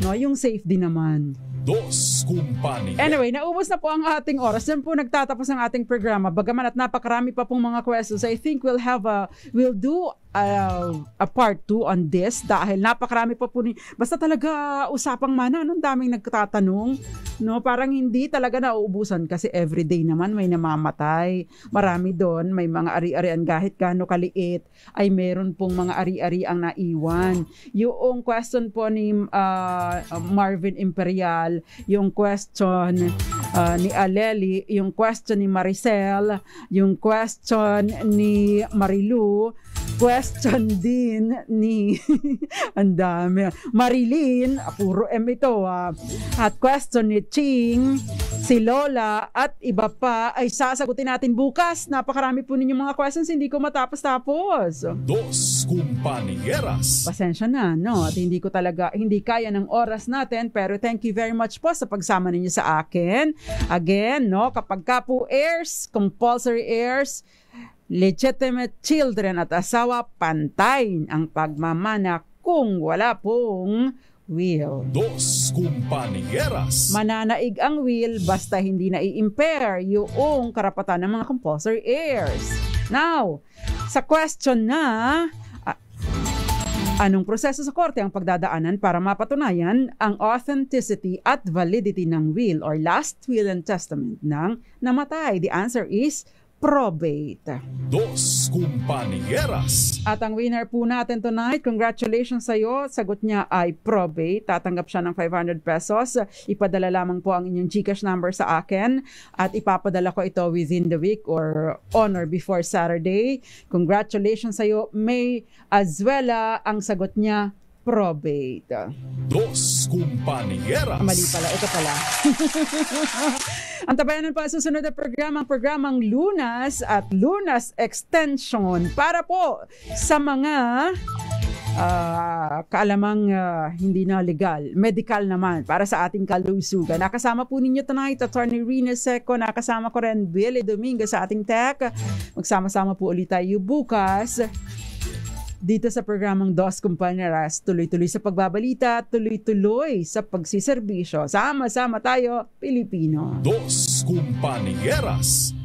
Speaker 2: No? Yung safety naman.
Speaker 1: Dos Kumpanya. Anyway,
Speaker 2: naubos na po ang ating oras. Diyan po nagtatapos ang ating programa. Bagaman at napakarami pa pong mga questions, I think we'll have a, we'll do a, ah, a part part 2 on this dahil napakarami pa po ni basta talaga uh, usapang mana anong daming nagtatanong no parang hindi talaga nauubusan kasi everyday naman may namamatay marami doon may mga ari-arian kahit gaano kaliit ay meron pong mga ari-ari ang naiwan yung question po ni uh, Marvin Imperial yung question uh, ni Aleli yung question ni Maricel yung question ni Marilu question din ni ang dami. Marilyn, ah, puro M ito ha. Ah. At question ni Ching, si Lola at iba pa ay sasagutin natin bukas. Napakarami po ninyong mga questions, hindi ko matapos-tapos.
Speaker 1: Dos kumpanyeras.
Speaker 2: Pasensya na, no? At hindi ko talaga, hindi kaya ng oras natin pero thank you very much po sa pagsama ninyo sa akin. Again, no? Kapag ka po airs, compulsory airs, legitimate children at asawa pantayin ang pagmamana kung wala pong will. Dos kumpanyeras. Mananaig ang will basta hindi na i-impair yung karapatan ng mga compulsory heirs. Now, sa question na anong proseso sa korte ang pagdadaanan para mapatunayan ang authenticity at validity ng will or last will and testament ng namatay? The answer is probate.
Speaker 1: Dos kumpanyeras.
Speaker 2: At ang winner po natin tonight, congratulations sa iyo. Sagot niya ay probate. Tatanggap siya ng 500 pesos. Ipadala lamang po ang inyong Gcash number sa akin at ipapadala ko ito within the week or on or before Saturday. Congratulations sa iyo, May Azuela. Ang sagot niya, probate.
Speaker 1: Dos kumpanyeras. Mali pala,
Speaker 2: ito pala. ang tabayanan pa sa susunod na programang programang Lunas at Lunas Extension para po sa mga uh, kaalamang uh, hindi na legal, medical naman para sa ating kalusugan. Nakasama po ninyo tonight Attorney Rina Seco, nakasama ko rin Billy Dominguez sa ating tech. Magsama-sama po ulit tayo bukas dito sa programang Dos Compañeras, tuloy-tuloy sa pagbabalita, tuloy-tuloy sa pagsiserbisyo. Sama-sama tayo, Pilipino.
Speaker 1: Dos Compañeras